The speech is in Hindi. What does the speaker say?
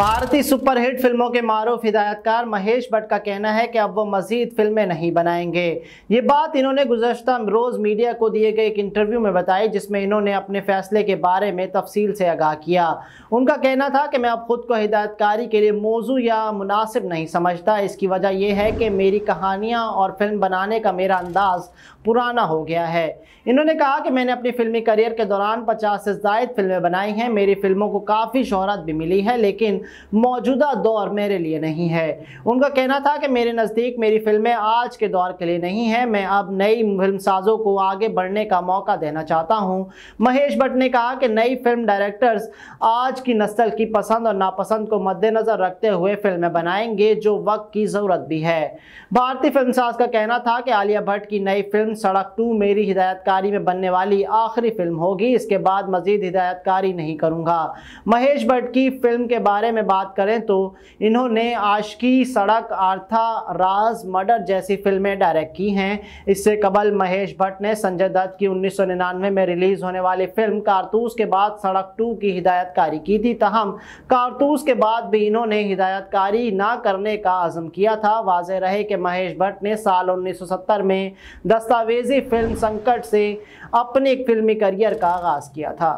भारतीय सुपरहिट फिल्मों के मारूफ हिदायतकार महेश भट्ट का कहना है कि अब वो मजीद फिल्में नहीं बनाएंगे ये बात इन्होंने गुजशत रोज़ मीडिया को दिए गए एक इंटरव्यू में बताई जिसमें इन्होंने अपने फैसले के बारे में तफसील से आगाह किया उनका कहना था कि मैं अब ख़ुद को हिदायतकारी के लिए मौजू या मुनासिब नहीं समझता इसकी वजह यह है कि मेरी कहानियाँ और फिल्म बनाने का मेरा अंदाज़ पुराना हो गया है इन्होंने कहा कि मैंने अपनी फिल्मी करियर के दौरान पचास से जायद फिल्में बनाई हैं मेरी फिल्मों को काफ़ी शहरत भी मिली है लेकिन मौजूदा दौर मेरे लिए नहीं है उनका कहना था कि मेरे नज़दीक मेरी फिल्में आज के दौर के लिए नहीं हैं मैं अब नई फिल्म साजों को आगे बढ़ने का मौका देना चाहता हूँ महेश भट्ट ने कहा कि नई फिल्म डायरेक्टर्स आज की नस्ल की पसंद और नापसंद को मद्देनज़र रखते हुए फिल्में बनाएंगे जो वक्त की ज़रूरत भी है भारतीय फिल्म साज का कहना था कि आलिया भट्ट की नई फिल्म सड़क टू मेरी हिदायतकारी में बनने वाली आखिरी फिल्म होगी इसके बाद मजीद हिदायतकारी नहीं करूँगा महेश भट्ट की फिल्म के बारे में में बात करें तो इन्होंने आशकी सड़क आर्था राज मर्डर जैसी फिल्में डायरेक्ट की हैं इससे कबल महेश भट्ट ने संजय दत्त की उन्नीस में रिलीज़ होने वाली फिल्म कारतूस के बाद सड़क टू की हिदायतकारी की थी तहम कारतूस के बाद भी इन्होंने हिदायतकारी ना करने का आज़म किया था वाज रहे कि महेश भट्ट ने साल उन्नीस में दस्तावेजी फिल्म संकट से अपने फिल्मी करियर का आगाज़ किया था